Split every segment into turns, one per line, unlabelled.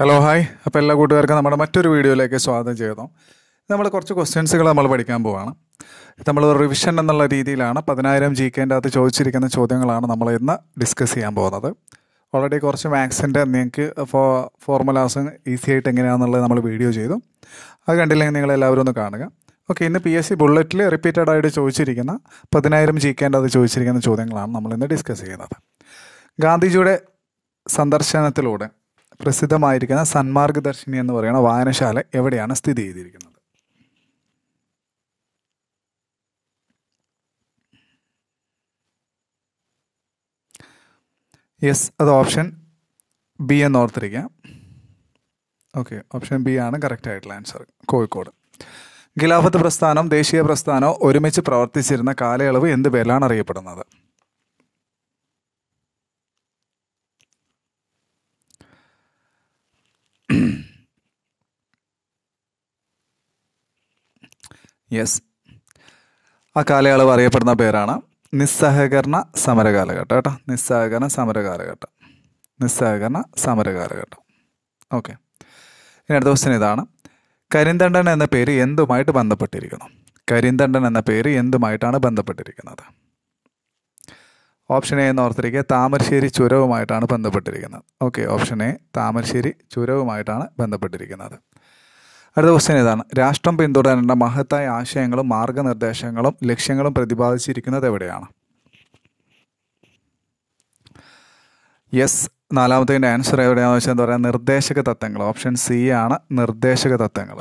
hello hi അപ്പോൾ എല്ലാ കൂട്ടുകാർക്കും നമ്മുടെ മറ്റൊരു വീഡിയോയിലേക്ക് സ്വാഗതം ചെയ്യുന്നു നമ്മൾ കുറച്ച് ക്വസ്റ്റ്യൻസുകൾ നമ്മൾ പഠിക്കാൻ പോവാണ് നമ്മൾ റിവിഷൻ എന്നുള്ള രീതിയിലാണ് പതിനായിരം ജി കെൻ്റെ അകത്ത് ചോദിച്ചിരിക്കുന്ന ചോദ്യങ്ങളാണ് നമ്മൾ ഇന്ന് ഡിസ്കസ് ചെയ്യാൻ പോകുന്നത് ഓൾറെഡി കുറച്ച് മാത്സിൻ്റെ നിങ്ങൾക്ക് ഫോ ഫോർമുലാസ് ഈസി ആയിട്ട് എങ്ങനെയാണെന്നുള്ളത് നമ്മൾ വീഡിയോ ചെയ്തു അത് കണ്ടില്ലെങ്കിൽ നിങ്ങൾ എല്ലാവരും ഒന്ന് കാണുക ഓക്കെ ഇന്ന് പി എസ് സി ബുള്ളറ്റിൽ റിപ്പീറ്റഡ് ആയിട്ട് ചോദിച്ചിരിക്കുന്ന പതിനായിരം ജി കെൻ്റെ അത് ചോദിച്ചിരിക്കുന്ന ചോദ്യങ്ങളാണ് നമ്മൾ ഇന്ന് ഡിസ്കസ് ചെയ്യുന്നത് ഗാന്ധിജിയുടെ സന്ദർശനത്തിലൂടെ പ്രസിദ്ധമായിരിക്കുന്ന സന്മാർഗദർശിനി എന്ന് പറയുന്ന വായനശാല എവിടെയാണ് സ്ഥിതി ചെയ്തിരിക്കുന്നത് യെസ് അത് ഓപ്ഷൻ ബി എന്ന് ഓർത്തിരിക്കുക ഓക്കെ ഓപ്ഷൻ ബി ആണ് കറക്റ്റ് ആയിട്ടുള്ള ആൻസർ കോഴിക്കോട് ഖിലാഫത്ത് പ്രസ്ഥാനം ദേശീയ പ്രസ്ഥാനോ ഒരുമിച്ച് പ്രവർത്തിച്ചിരുന്ന കാലയളവ് എന്ത് പേരിലാണ് അറിയപ്പെടുന്നത് യെസ് ആ കാലയളവ് അറിയപ്പെടുന്ന പേരാണ് നിസ്സഹകരണ സമരകാലഘട്ടം കേട്ടോ നിസ്സഹകരണ സമരകാലഘട്ടം നിസ്സഹകരണ സമരകാലഘട്ടം ഓക്കെ ഇനി അടുത്ത ക്വസ്റ്റ്യൻ ഇതാണ് കരിന്തണ്ടൻ എന്ന പേര് എന്തുമായിട്ട് ബന്ധപ്പെട്ടിരിക്കുന്നു കരിന്തണ്ടൻ എന്ന പേര് എന്തുമായിട്ടാണ് ബന്ധപ്പെട്ടിരിക്കുന്നത് ഓപ്ഷൻ എ എന്ന് ഓർത്തിരിക്കുക താമരശ്ശേരി ചുരവുമായിട്ടാണ് ബന്ധപ്പെട്ടിരിക്കുന്നത് ഓക്കെ ഓപ്ഷൻ എ താമരശ്ശേരി ചുരവുമായിട്ടാണ് ബന്ധപ്പെട്ടിരിക്കുന്നത് അടുത്ത ക്വസ്റ്റൻ ഇതാണ് രാഷ്ട്രം പിന്തുടരേണ്ട മഹത്തായ ആശയങ്ങളും മാർഗനിർദ്ദേശങ്ങളും ലക്ഷ്യങ്ങളും പ്രതിപാദിച്ചിരിക്കുന്നത് എവിടെയാണ് യെസ് നാലാമത്തേൻ്റെ ആൻസർ എവിടെയാണെന്ന് വെച്ചാൽ എന്താ പറയുക നിർദ്ദേശക തത്വങ്ങൾ ഓപ്ഷൻ സി ആണ് നിർദ്ദേശക തത്വങ്ങൾ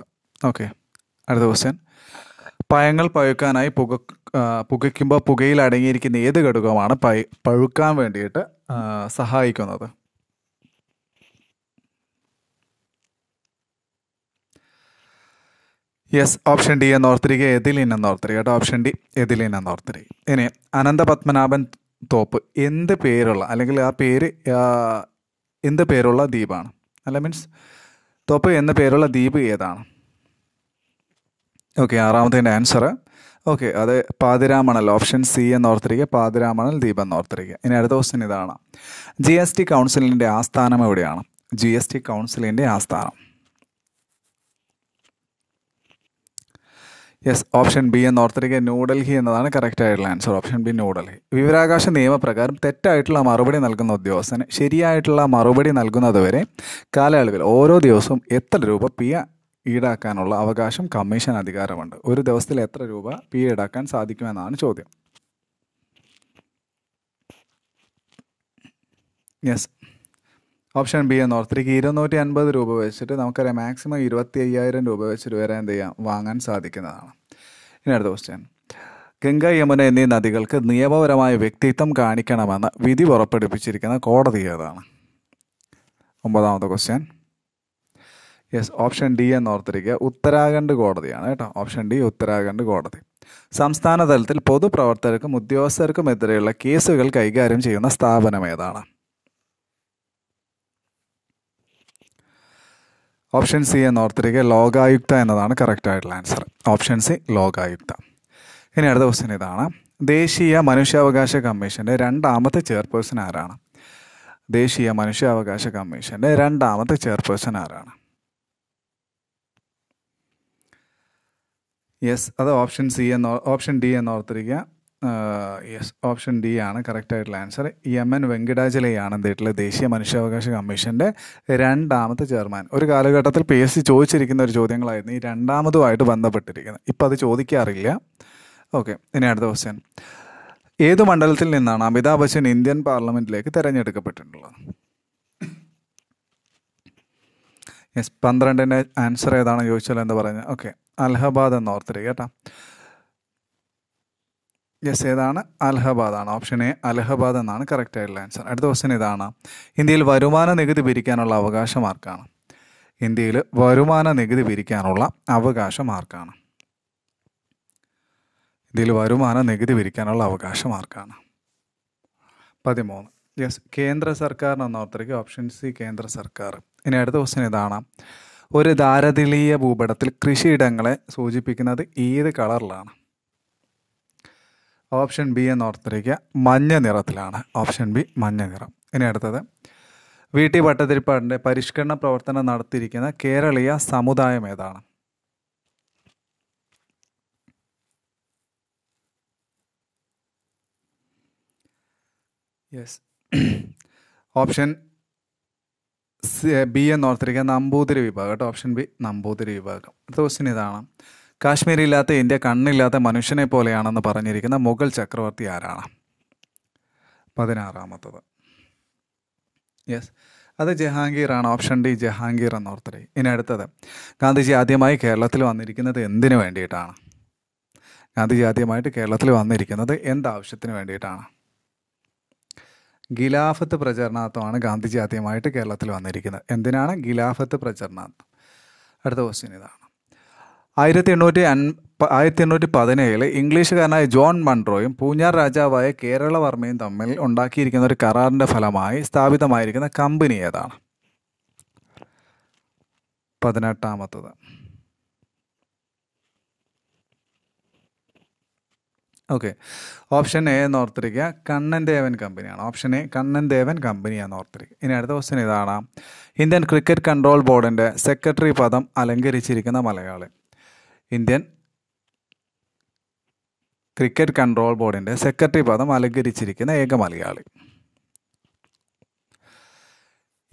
ഓക്കെ അടുത്ത ക്വസ്റ്റ്യൻ പഴങ്ങൾ പഴുക്കാനായി പുക പുകയ്ക്കുമ്പോൾ പുകയിൽ അടങ്ങിയിരിക്കുന്ന ഏത് ഘടകമാണ് പഴുക്കാൻ വേണ്ടിയിട്ട് സഹായിക്കുന്നത് യെസ് ഓപ്ഷൻ ഡി എന്നോർത്തിരിക്കുക എതിലിൻ എന്നോർത്തിരിക്കുക കേട്ടോ ഓപ്ഷൻ ഡി എതിലിൻ എന്നോർത്തിരിക്കുക ഇനി അനന്തപത്മനാഭൻ തോപ്പ് എന്ത് പേരുള്ള അല്ലെങ്കിൽ ആ പേര് എന്ത് പേരുള്ള ദ്വീപാണ് അല്ല മീൻസ് തോപ്പ് എന്ന പേരുള്ള ദ്വീപ് ഏതാണ് ഓക്കെ ആറാമതിൻ്റെ ആൻസർ ഓക്കെ അത് പാതിരാമണൽ ഓപ്ഷൻ സി എന്നോർത്തിരിക്കുക പാതിരാമണൽ ദ്വീപ് എന്നോർത്തിരിക്കുക ഇനി അടുത്ത ക്വസ്റ്റ്യൻ ഇതാണ് ജി എസ് ടി കൗൺസിലിൻ്റെ ആസ്ഥാനം എവിടെയാണ് ജി എസ് ടി കൗൺസിലിൻ്റെ ആസ്ഥാനം യെസ് ഓപ്ഷൻ ബി എന്ന് ഓർത്തിരിക്കുക ന്യൂഡൽഹി എന്നതാണ് കറക്റ്റ് ആയിട്ടുള്ള ആൻസർ ഓപ്ഷൻ ബി ന്യൂഡൽഹി വിവരാകാശ നിയമപ്രകാരം തെറ്റായിട്ടുള്ള മറുപടി നൽകുന്ന ഉദ്യോഗസ്ഥന് ശരിയായിട്ടുള്ള മറുപടി നൽകുന്നതുവരെ കാലയളവിൽ ഓരോ ദിവസവും എത്ര രൂപ പിയ ഈടാക്കാനുള്ള അവകാശം കമ്മീഷൻ അധികാരമുണ്ട് ഒരു ദിവസത്തിൽ എത്ര രൂപ പി ഈടാക്കാൻ സാധിക്കുമെന്നാണ് ചോദ്യം യെസ് ഓപ്ഷൻ ബി എന്ന് ഓർത്തിരിക്കും ഇരുന്നൂറ്റി അൻപത് രൂപ വെച്ചിട്ട് നമുക്കറിയാം മാക്സിമം ഇരുപത്തി അയ്യായിരം രൂപ വെച്ചിട്ട് വരെ എന്ത് ചെയ്യാം വാങ്ങാൻ സാധിക്കുന്നതാണ് ഇനി അടുത്ത ക്വസ്റ്റ്യൻ ഗംഗ യമുന എന്നീ നദികൾക്ക് നിയമപരമായ വ്യക്തിത്വം കാണിക്കണമെന്ന് വിധി പുറപ്പെടുവിച്ചിരിക്കുന്ന കോടതി ഏതാണ് ഒമ്പതാമത്തെ ക്വസ്റ്റ്യൻ യെസ് ഓപ്ഷൻ ഡി എന്ന് ഓർത്തിരിക്കുക ഉത്തരാഖണ്ഡ് കോടതിയാണ് കേട്ടോ ഓപ്ഷൻ ഡി ഉത്തരാഖണ്ഡ് കോടതി സംസ്ഥാന തലത്തിൽ പൊതുപ്രവർത്തകർക്കും ഉദ്യോഗസ്ഥർക്കും എതിരെയുള്ള കേസുകൾ കൈകാര്യം ചെയ്യുന്ന സ്ഥാപനം ഏതാണ് ഓപ്ഷൻ സി എന്നോർത്തിരിക്കുക ലോകായുക്ത എന്നതാണ് കറക്റ്റ് ആയിട്ടുള്ള ആൻസർ ഓപ്ഷൻ സി ലോകായുക്ത ഇനി അടുത്ത ക്വസ്റ്റ്യൻ ഇതാണ് ദേശീയ മനുഷ്യാവകാശ കമ്മീഷൻ്റെ രണ്ടാമത്തെ ചെയർപേഴ്സൺ ആരാണ് ദേശീയ മനുഷ്യാവകാശ കമ്മീഷൻ്റെ രണ്ടാമത്തെ ചെയർപേഴ്സൺ ആരാണ് യെസ് അത് ഓപ്ഷൻ സി എന്ന് ഓപ്ഷൻ ഡി എന്നോർത്തിരിക്കുക യെസ് ഓപ്ഷൻ ഡി ആണ് കറക്റ്റായിട്ടുള്ള ആൻസർ എം എൻ വെങ്കിടാചലയാണ് എന്തിട്ടുള്ള ദേശീയ മനുഷ്യാവകാശ കമ്മീഷൻ്റെ രണ്ടാമത്തെ ചെയർമാൻ ഒരു കാലഘട്ടത്തിൽ പി എസ് സി ചോദിച്ചിരിക്കുന്ന ഒരു ചോദ്യങ്ങളായിരുന്നു ഈ രണ്ടാമതുമായിട്ട് ബന്ധപ്പെട്ടിരിക്കുന്നത് ഇപ്പം അത് ചോദിക്കാറില്ല ഓക്കെ ഇനി അടുത്ത ക്വസ്റ്റ്യൻ ഏത് മണ്ഡലത്തിൽ നിന്നാണ് അമിതാഭ് ബച്ചൻ ഇന്ത്യൻ പാർലമെൻറ്റിലേക്ക് തിരഞ്ഞെടുക്കപ്പെട്ടിട്ടുള്ളത് യെസ് പന്ത്രണ്ടിൻ്റെ ആൻസർ ഏതാണെന്ന് ചോദിച്ചാൽ എന്താ പറയുന്നത് ഓക്കെ അലഹബാദ് എന്ന് ഓർത്തിരിക്കുക കേട്ടോ യെസ് ഏതാണ് അലഹബാദാണ് ഓപ്ഷൻ എ അലഹബാദ് എന്നാണ് കറക്റ്റായിട്ടുള്ള ആൻസർ അടുത്ത ക്വസ്റ്റൻ ഇതാണ് ഇന്ത്യയിൽ വരുമാന നികുതി പിരിക്കാനുള്ള അവകാശം ആർക്കാണ് ഇന്ത്യയിൽ വരുമാന നികുതി പിരിക്കാനുള്ള അവകാശം ആർക്കാണ് ഇന്ത്യയിൽ വരുമാന നികുതി പിരിക്കാനുള്ള അവകാശം ആർക്കാണ് പതിമൂന്ന് യെസ് കേന്ദ്ര സർക്കാരിനെന്ന് ഓർത്തിരിക്കുക ഓപ്ഷൻ സി കേന്ദ്ര സർക്കാർ ഇനി അടുത്ത ക്വസ്റ്റൻ ഇതാണ് ഒരു ധാരതലീയ ഭൂപടത്തിൽ കൃഷിയിടങ്ങളെ സൂചിപ്പിക്കുന്നത് ഏത് കളറിലാണ് ഓപ്ഷൻ ബി എന്ന് ഓർത്തിരിക്കുക മഞ്ഞ നിറത്തിലാണ് ഓപ്ഷൻ ബി മഞ്ഞ നിറം ഇനി അടുത്തത് വി ടി ഭട്ടതിരിപ്പാടിൻ്റെ പരിഷ്കരണ പ്രവർത്തനം നടത്തിയിരിക്കുന്ന കേരളീയ സമുദായം ഏതാണ് യെസ് ഓപ്ഷൻ ബി എന്ന് ഓർത്തിരിക്കുക നമ്പൂതിരി വിഭാഗം കേട്ടോ ഓപ്ഷൻ ബി നമ്പൂതിരി വിഭാഗം അടുത്ത ക്വസ്റ്റിൻ ഇതാണ് കാശ്മീരില്ലാത്ത ഇന്ത്യ കണ്ണില്ലാത്ത മനുഷ്യനെ പോലെയാണെന്ന് പറഞ്ഞിരിക്കുന്ന മുഗൾ ചക്രവർത്തി ആരാണ് പതിനാറാമത്തത് യെസ് അത് ജഹാംഗീർ ആണ് ഓപ്ഷൻ ഡി ജഹാംഗീർ എന്ന് എന്നോർത്തരി ഇനി അടുത്തത് ഗാന്ധിജി ആദ്യമായി കേരളത്തിൽ വന്നിരിക്കുന്നത് എന്തിനു വേണ്ടിയിട്ടാണ് ഗാന്ധിജി ആദ്യമായിട്ട് കേരളത്തിൽ വന്നിരിക്കുന്നത് എന്താവശ്യത്തിന് വേണ്ടിയിട്ടാണ് ഗിലാഫത്ത് പ്രചരണാർത്ഥമാണ് ഗാന്ധിജി ആദ്യമായിട്ട് കേരളത്തിൽ വന്നിരിക്കുന്നത് എന്തിനാണ് ഗിലാഫത്ത് പ്രചരണാർത്ഥം അടുത്ത ക്വസ്റ്റ്യൻ ഇതാണ് ആയിരത്തി എണ്ണൂറ്റി അൻ ആയിരത്തി എണ്ണൂറ്റി പതിനേഴിൽ ഇംഗ്ലീഷുകാരനായ ജോൺ മൺട്രോയും പൂഞ്ഞാർ രാജാവായ കേരളവർമ്മയും തമ്മിൽ ഉണ്ടാക്കിയിരിക്കുന്ന ഒരു കരാറിൻ്റെ ഫലമായി സ്ഥാപിതമായിരിക്കുന്ന കമ്പനി ഏതാണ് പതിനെട്ടാമത്തത് ഓക്കെ ഓപ്ഷൻ എ എന്ന് ഓർത്തിരിക്കുക കണ്ണൻ ദേവൻ കമ്പനിയാണ് ഓപ്ഷൻ എ കണ്ണൻ ദേവൻ കമ്പനിയാണ് ഓർത്തിരിക്കുക ഇനി അടുത്ത ക്വസ്റ്റൻ ഇതാണ് ഇന്ത്യൻ ക്രിക്കറ്റ് കൺട്രോൾ ബോർഡിൻ്റെ സെക്രട്ടറി പദം അലങ്കരിച്ചിരിക്കുന്ന മലയാളി ഇന്ത്യൻ ക്രിക്കറ്റ് കൺട്രോൾ ബോർഡിൻ്റെ സെക്രട്ടറി പദം അലങ്കരിച്ചിരിക്കുന്ന ഏക Malayali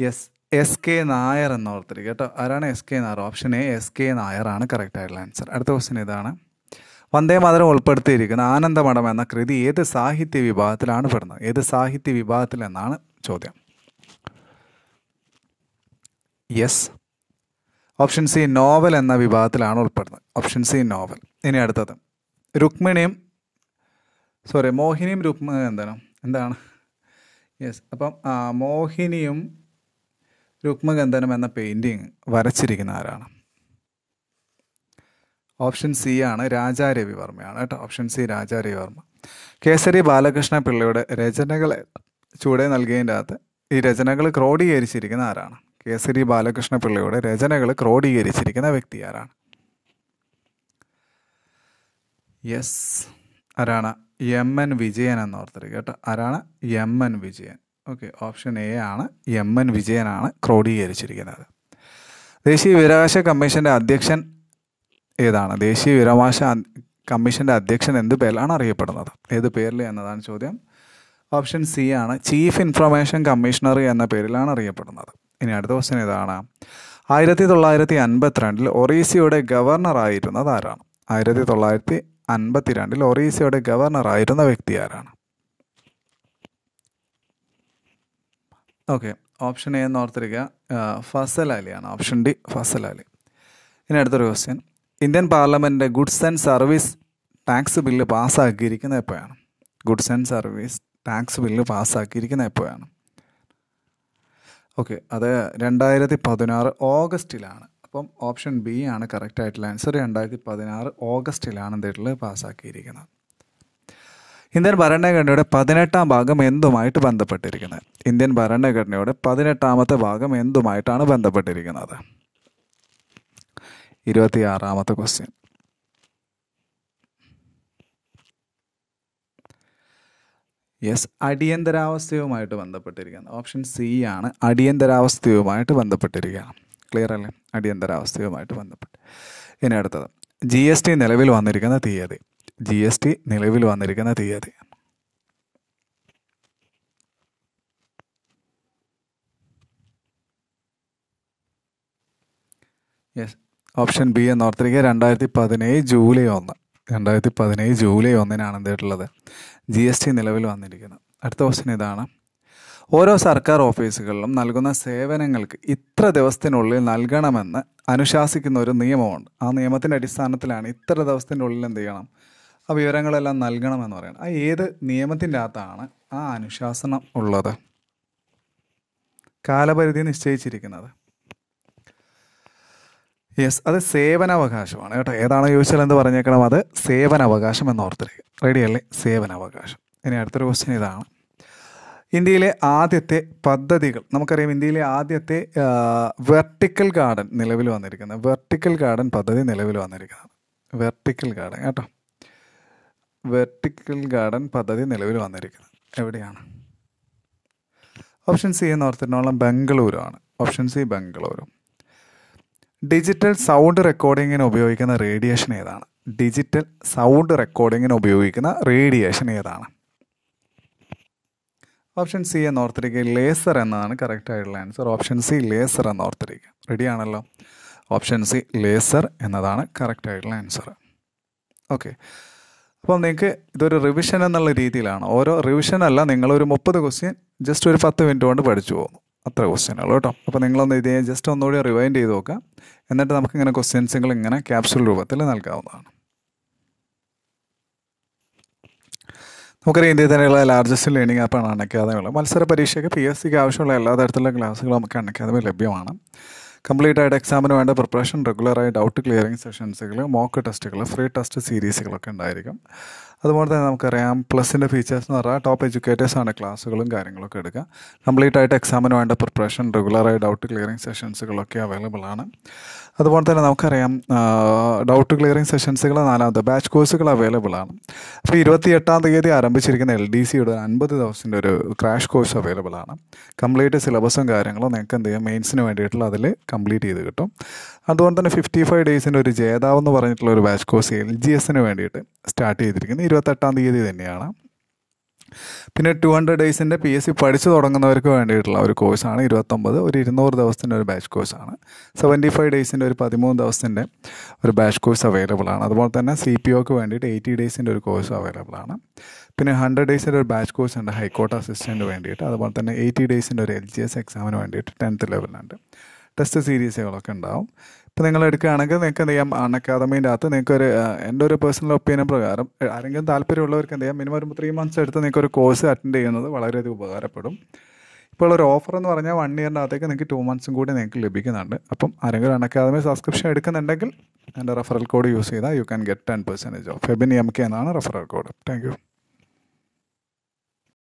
S S K Nair എന്ന് ഓർത്തിരിക്കുക കേട്ടോ ആരാണ് S K Nair option A S K Nair ആണ് കറക്റ്റ് ആയിട്ടുള്ള ആൻസർ അടുത്ത ക്വസ്റ്റ്യൻ ഇതാണ് വന്ദേ മാതരം ഉൾപ്പെടുത്തിയിരിക്കുന്ന ആനന്ദമഠം എന്ന കൃതി ഏത് സാഹിത്യ വിഭാഗത്തിലാണ് പെടുന്നത് ഏത് സാഹിത്യ വിഭാഗത്തിൽ എന്നാണ് ചോദ്യം യെസ് ഓപ്ഷൻ സി നോവൽ എന്ന വിഭാഗത്തിലാണ് ഉൾപ്പെടുന്നത് ഓപ്ഷൻ സി നോവൽ ഇനി അടുത്തത് രുക്മിണിയും സോറി മോഹിനിയും രുക്മ എന്താണ് എന്താണ് യെസ് അപ്പം മോഹിനിയും രുക്മഗന്ധനം എന്ന പെയിൻറ്റിങ് വരച്ചിരിക്കുന്ന ആരാണ് ഓപ്ഷൻ സി ആണ് രാജാ രവിവർമ്മയാണ് കേട്ടോ ഓപ്ഷൻ സി രാജാ രവിവർമ്മ കേസരി ബാലകൃഷ്ണ പിള്ളയുടെ രചനകളെ ചൂടെ നൽകിയതിൻ്റെ അകത്ത് ഈ രചനകൾ ക്രോഡീകരിച്ചിരിക്കുന്ന ആരാണ് കേസരി ബാലകൃഷ്ണപിള്ളയുടെ രചനകൾ ക്രോഡീകരിച്ചിരിക്കുന്ന വ്യക്തി ആരാണ് യെസ് ആരാണ് എം എൻ വിജയൻ എന്ന് ഓർത്തിരിക്കുക കേട്ടോ ആരാണ് M N Vijayan okay option A ആണ് എം എൻ വിജയനാണ് ക്രോഡീകരിച്ചിരിക്കുന്നത് ദേശീയ വിവരാവകാശ കമ്മീഷൻ്റെ അധ്യക്ഷൻ ഏതാണ് ദേശീയ വിവരാവകാശ കമ്മീഷൻ്റെ അധ്യക്ഷൻ എന്ത് പേരിലാണ് അറിയപ്പെടുന്നത് ഏത് പേരിൽ എന്നതാണ് ചോദ്യം ഓപ്ഷൻ സി ആണ് ചീഫ് ഇൻഫർമേഷൻ കമ്മീഷണർ എന്ന പേരിലാണ് അറിയപ്പെടുന്നത് ഇനി അടുത്ത ക്വസ്റ്റൻ ഇതാണ് ആയിരത്തി തൊള്ളായിരത്തി അൻപത്തിരണ്ടിൽ ഒറീസയുടെ ഗവർണറായിരുന്നത് ആരാണ് ആയിരത്തി തൊള്ളായിരത്തി അൻപത്തിരണ്ടിൽ ഒറീസയുടെ ഗവർണറായിരുന്ന വ്യക്തി ആരാണ് ഓക്കെ ഓപ്ഷൻ എ എന്ന് ഓർത്തിരിക്കുക ഫസൽ അലിയാണ് ഓപ്ഷൻ ഡി ഫസൽ അലി ഇനി അടുത്തൊരു ക്വസ്റ്റ്യൻ ഇന്ത്യൻ പാർലമെൻറ്റിൻ്റെ goods and service tax bill പാസ്സാക്കിയിരിക്കുന്നത് എപ്പോഴാണ് goods and service tax bill പാസ്സാക്കിയിരിക്കുന്നത് എപ്പോഴാണ് ഓക്കെ അത് രണ്ടായിരത്തി പതിനാറ് ഓഗസ്റ്റിലാണ് അപ്പം ഓപ്ഷൻ ബി ആണ് കറക്റ്റ് ആയിട്ടുള്ള ആൻസർ രണ്ടായിരത്തി പതിനാറ് ഓഗസ്റ്റിലാണ് എന്തെങ്കിലും പാസ്സാക്കിയിരിക്കുന്നത് ഇന്ത്യൻ ഭരണഘടനയുടെ പതിനെട്ടാം ഭാഗം എന്തുമായിട്ട് ബന്ധപ്പെട്ടിരിക്കുന്നത് ഇന്ത്യൻ ഭരണഘടനയുടെ പതിനെട്ടാമത്തെ ഭാഗം എന്തുമായിട്ടാണ് ബന്ധപ്പെട്ടിരിക്കുന്നത് ഇരുപത്തിയാറാമത്തെ ക്വസ്റ്റ്യൻ യെസ് അടിയന്തരാവസ്ഥയുമായിട്ട് ബന്ധപ്പെട്ടിരിക്കുകയാണ് ഓപ്ഷൻ സി ആണ് അടിയന്തരാവസ്ഥയുമായിട്ട് ബന്ധപ്പെട്ടിരിക്കുകയാണ് ക്ലിയർ അല്ലേ അടിയന്തരാവസ്ഥയുമായിട്ട് ബന്ധപ്പെട്ട് ഇനി അടുത്തത് ജി എസ് ടി നിലവിൽ വന്നിരിക്കുന്ന തീയതി ജി എസ് ടി നിലവിൽ വന്നിരിക്കുന്ന തീയതി യെസ് ഓപ്ഷൻ ബി ഓർത്തിരിക്കുക രണ്ടായിരത്തി പതിനേഴ് ജൂലൈ ഒന്ന് രണ്ടായിരത്തി പതിനേഴ് ജൂലൈ ഒന്നിനാണ് എന്തായിട്ടുള്ളത് ജി എസ് ടി നിലവിൽ വന്നിരിക്കുന്നത് അടുത്ത ക്വസ്റ്റ്യൻ ഇതാണ് ഓരോ സർക്കാർ ഓഫീസുകളിലും നൽകുന്ന സേവനങ്ങൾക്ക് ഇത്ര ദിവസത്തിനുള്ളിൽ നൽകണമെന്ന് അനുശാസിക്കുന്ന ഒരു നിയമമുണ്ട് ആ നിയമത്തിൻ്റെ അടിസ്ഥാനത്തിലാണ് ഇത്ര ദിവസത്തിൻ്റെ ഉള്ളിൽ എന്ത് ചെയ്യണം ആ വിവരങ്ങളെല്ലാം നൽകണമെന്ന് പറയുന്നത് ആ ഏത് നിയമത്തിൻ്റെ അകത്താണ് ആ അനുശാസനം ഉള്ളത് കാലപരിധി നിശ്ചയിച്ചിരിക്കുന്നത് യെസ് അത് സേവനാവകാശമാണ് കേട്ടോ ഏതാണോ ചോദിച്ചാൽ എന്ത് പറഞ്ഞേക്കണം അത് സേവനാവകാശം എന്ന് റെഡി റെഡിയല്ലേ സേവനാവകാശം ഇനി അടുത്തൊരു ക്വസ്റ്റ്യൻ ഇതാണ് ഇന്ത്യയിലെ ആദ്യത്തെ പദ്ധതികൾ നമുക്കറിയാം ഇന്ത്യയിലെ ആദ്യത്തെ വെർട്ടിക്കൽ ഗാർഡൻ നിലവിൽ വന്നിരിക്കുന്ന വെർട്ടിക്കൽ ഗാർഡൻ പദ്ധതി നിലവിൽ വന്നിരിക്കുന്നത് വെർട്ടിക്കൽ ഗാർഡൻ കേട്ടോ വെർട്ടിക്കൽ ഗാർഡൻ പദ്ധതി നിലവിൽ വന്നിരിക്കുന്നത് എവിടെയാണ് ഓപ്ഷൻ സി എന്ന് ഓർത്തിരുന്നോളം ബംഗളൂരു ആണ് option C Bengaluru digital sound റെക്കോർഡിങ്ങിന് ഉപയോഗിക്കുന്ന റേഡിയേഷൻ ഏതാണ് ഡിജിറ്റൽ സൗണ്ട് റെക്കോർഡിങ്ങിന് ഉപയോഗിക്കുന്ന റേഡിയേഷൻ ഏതാണ് ഓപ്ഷൻ സി എന്ന് ഓർത്തിരിക്കുക ലേസർ എന്നതാണ് കറക്റ്റായിട്ടുള്ള ആയിട്ടുള്ള ആൻസർ ഓപ്ഷൻ സി ലേസർ എന്ന് ഓർത്തിരിക്കുക റെഡി ആണല്ലോ ഓപ്ഷൻ സി ലേസർ എന്നതാണ് കറക്റ്റായിട്ടുള്ള ആയിട്ടുള്ള ആൻസർ ഓക്കെ അപ്പോൾ നിങ്ങൾക്ക് ഇതൊരു റിവിഷൻ എന്നുള്ള രീതിയിലാണ് ഓരോ റിവിഷൻ അല്ല നിങ്ങളൊരു മുപ്പത് ക്വസ്റ്റ്യൻ ജസ്റ്റ് ഒരു പത്ത് മിനിറ്റ് കൊണ്ട് പഠിച്ചു പോകുന്നു അത്ര ക്വസ്റ്റ്യനുകൾ കേട്ടോ അപ്പോൾ നിങ്ങളൊന്ന് ഇത് ജസ്റ്റ് ഒന്നുകൂടി റിവൈൻഡ് ചെയ്ത് നോക്കാം എന്നിട്ട് നമുക്കിങ്ങനെ ക്വസ്റ്റ്യൻസുകൾ ഇങ്ങനെ ക്യാപ്സ്യൂൾ രൂപത്തിൽ നൽകാവുന്നതാണ് നമുക്കറിയാം ഇന്ത്യയിൽ തന്നെയുള്ള ലാർജസ്റ്റ് ലേണിംഗ് ആപ്പാണ് അണക്കാദമിയുള്ള മത്സര പരീക്ഷയ്ക്ക് പി എസ് സിക്ക് ആവശ്യമുള്ള എല്ലാ തരത്തിലുള്ള ക്ലാസ്സുകളും നമുക്ക് അണക്കാദമി ലഭ്യമാണ് കംപ്ലീറ്റ് ആയിട്ട് എക്സാമിന് വേണ്ട പ്രിപ്പറേഷൻ റെഗുലറായി ഡൗട്ട് ക്ലിയറിംഗ് സെഷൻസുകൾ മോക്ക് ടെസ്റ്റുകൾ ഫ്രീ ടെസ്റ്റ് സീരീസുകളൊക്കെ ഉണ്ടായിരിക്കും അതുപോലെ തന്നെ നമുക്കറിയാം പ്ലസിൻ്റെ ഫീച്ചേഴ്സ് എന്ന് പറഞ്ഞാൽ ടോപ്പ് എഡ്യൂക്കേറ്റേഴ്സാണ് ക്ലാസ്സുകളും കാര്യങ്ങളൊക്കെ എടുക്കുക കംപ്ലീറ്റ് ആയിട്ട് എക്സാമിന് വേണ്ട പ്രിപ്പറേഷൻ റെഗുലറായി ഡൗട്ട് ക്ലിയറിംഗ് സെഷൻസുകളൊക്കെ അവൈലബിൾ ആണ് അതുപോലെ തന്നെ നമുക്കറിയാം ഡൗട്ട് ക്ലിയറിംഗ് സെഷൻസുകൾ നാലാമത്തെ ബാച്ച് കോഴ്സുകൾ അവൈലബിൾ ആണ് അപ്പോൾ ഇരുപത്തി എട്ടാം തീയതി ആരംഭിച്ചിരിക്കുന്ന എൽ ഡി സിയുടെ അൻപത് ദിവസത്തിൻ്റെ ഒരു ക്രാഷ് കോഴ്സ് അവൈലബിൾ ആണ് കംപ്ലീറ്റ് സിലബസും കാര്യങ്ങളും നിങ്ങൾക്ക് എന്ത് ചെയ്യാം മെയിൻസിന് വേണ്ടിയിട്ടുള്ള അതിൽ കംപ്ലീറ്റ് ചെയ്ത് കിട്ടും അതുകൊണ്ട് തന്നെ ഫിഫ്റ്റി ഫൈവ് ഡേയ്സിൻ്റെ ഒരു ജേതാവ് എന്ന് പറഞ്ഞിട്ടുള്ള ഒരു ബാച്ച് കോഴ്സ് എൽ ജി എസിന് വേണ്ടിയിട്ട് സ്റ്റാർട്ട് ചെയ്തിരിക്കുന്നത് ഇരുപത്തെട്ടാം തീയതി തന്നെയാണ് പിന്നെ ടു ഹൺഡ്രഡ് ഡേയ്സിൻ്റെ പി എസ് സി പഠിച്ചു തുടങ്ങുന്നവർക്ക് വേണ്ടിയിട്ടുള്ള ഒരു കോഴ്സാണ് ഇരുപത്തൊമ്പത് ഒരു ഇരുന്നൂറ് ദിവസത്തിൻ്റെ ഒരു ബാച്ച് കോഴ്സാണ് സെവൻറ്റി ഫൈവ് ഡേയ്സിൻ്റെ ഒരു പതിമൂന്ന് ദിവസത്തിൻ്റെ ഒരു ബാച്ച് കോഴ്സ് അവൈലബിൾ ആണ് അതുപോലെ തന്നെ സി പി ഒക്ക് വേണ്ടിയിട്ട് എയ്റ്റി ഡേയ്സിൻ്റെ ഒരു കോഴ്സ് അവൈലബിൾ ആണ് പിന്നെ ഹൺഡ്രഡ് ഡേയ്സിൻ്റെ ഒരു ബാച്ച് കോഴ്സ് ഉണ്ട് ഹൈക്കോർട്ട് അസിസ്റ്റൻ്റ് വേണ്ടിയിട്ട് അതുപോലെ തന്നെ എയ്റ്റി ഡേയ്സിൻ്റെ ഒരു എൽ ജി എസ് എക്സാമിന് വേണ്ടിയിട്ട് ടെൻത്ത് ലെവലിലുണ്ട് ടെസ്റ്റ് സീരീസുകളൊക്കെ ഉണ്ടാവും ഇപ്പം നിങ്ങൾ എടുക്കുകയാണെങ്കിൽ നിങ്ങൾക്ക് എന്ത് ചെയ്യാം അക്കാദമിൻ്റെ അകത്ത് ഒരു എൻ്റെ ഒരു പേഴ്സണൽ ഒപ്പീനിയൻ പ്രകാരം ആരെങ്കിലും താല്പര്യമുള്ളവർക്ക് എന്ത് ചെയ്യാം മിനിമം ഒരു ത്രീ മന്ത്സ് എടുത്ത് നിങ്ങൾക്ക് ഒരു കോഴ്സ് അറ്റൻഡ് ചെയ്യുന്നത് വളരെയധികം ഉപകാരപ്പെടും ഇപ്പോൾ ഒരു ഓഫർ എന്ന് പറഞ്ഞാൽ വൺ ഇയറിൻ്റെ അകത്തേക്ക് നിങ്ങൾക്ക് ടു മന്ത്സും കൂടി നിങ്ങൾക്ക് ലഭിക്കുന്നുണ്ട് അപ്പം ആരെങ്കിലും അക്കാദമി സബ്സ്ക്രിപ്ഷൻ എടുക്കുന്നുണ്ടെങ്കിൽ എൻ്റെ റെഫറൽ കോഡ് യൂസ് ചെയ്താൽ you can get ten percentage off Ebin M K എന്നാണ് റെഫറൽ കോഡ് താങ്ക്